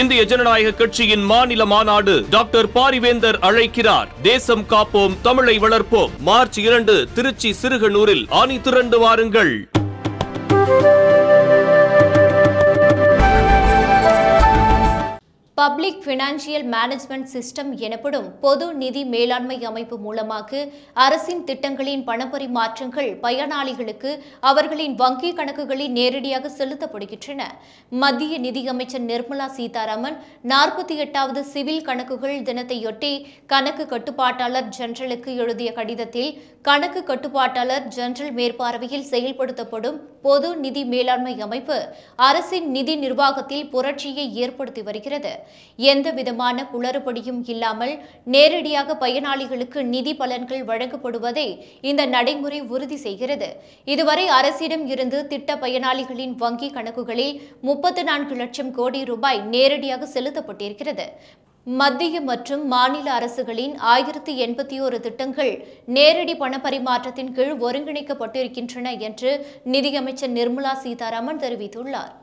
இந்திய ஜனநாயக கட்சியின் மாநில மாநாடு டாக்டர் பாரிவேந்தர் அழைக்கிறார் தேசம் காப்போம் தமிழை வளர்ப்போம் மார்ச் இரண்டு திருச்சி சிறுகனூரில் ஆணி திரண்டு வாருங்கள் பப்ளிக் பினான்சியல் மேனேஜ்மெண்ட் சிஸ்டம் எனப்படும் பொது நிதி மேலாண்மை அமைப்பு மூலமாக அரசின் திட்டங்களின் பணப்பரிமாற்றங்கள் பயனாளிகளுக்கு அவர்களின் வங்கி கணக்குகளில் நேரடியாக செலுத்தப்படுகின்றன மத்திய நிதியமைச்சர் நிர்மலா சீதாராமன் நாற்பத்தி எட்டாவது சிவில் கணக்குகள் தினத்தையொட்டி கணக்கு கட்டுப்பாட்டாளர் ஜெனரலுக்கு எழுதிய கடிதத்தில் கணக்கு கட்டுப்பாட்டாளர் ஜெனரல் மேற்பார்வையில் செயல்படுத்தப்படும் பொது நிதி மேலாண்மை அமைப்பு அரசின் நிதி நிர்வாகத்தில் புரட்சியை ஏற்படுத்தி வருகிறது எந்த விதமான குளறுபடியும் இல்லாமல் நேரடியாக பயனாளிகளுக்கு நிதி பலன்கள் வழங்கப்படுவதை இந்த நடைமுறை உறுதி செய்கிறது இதுவரை அரசிடம் இருந்து திட்ட பயனாளிகளின் வங்கி கணக்குகளில் முப்பத்து நான்கு லட்சம் கோடி ரூபாய் நேரடியாக செலுத்தப்பட்டிருக்கிறது மத்திய மற்றும் மாநில அரசுகளின் ஆயிரத்தி எண்பத்தி ஓரு திட்டங்கள் நேரடி பணப்பரிமாற்றத்தின் கீழ் ஒருங்கிணைக்கப்பட்டிருக்கின்றன என்று நிதியமைச்சர் நிர்மலா சீதாராமன் தெரிவித்துள்ளார்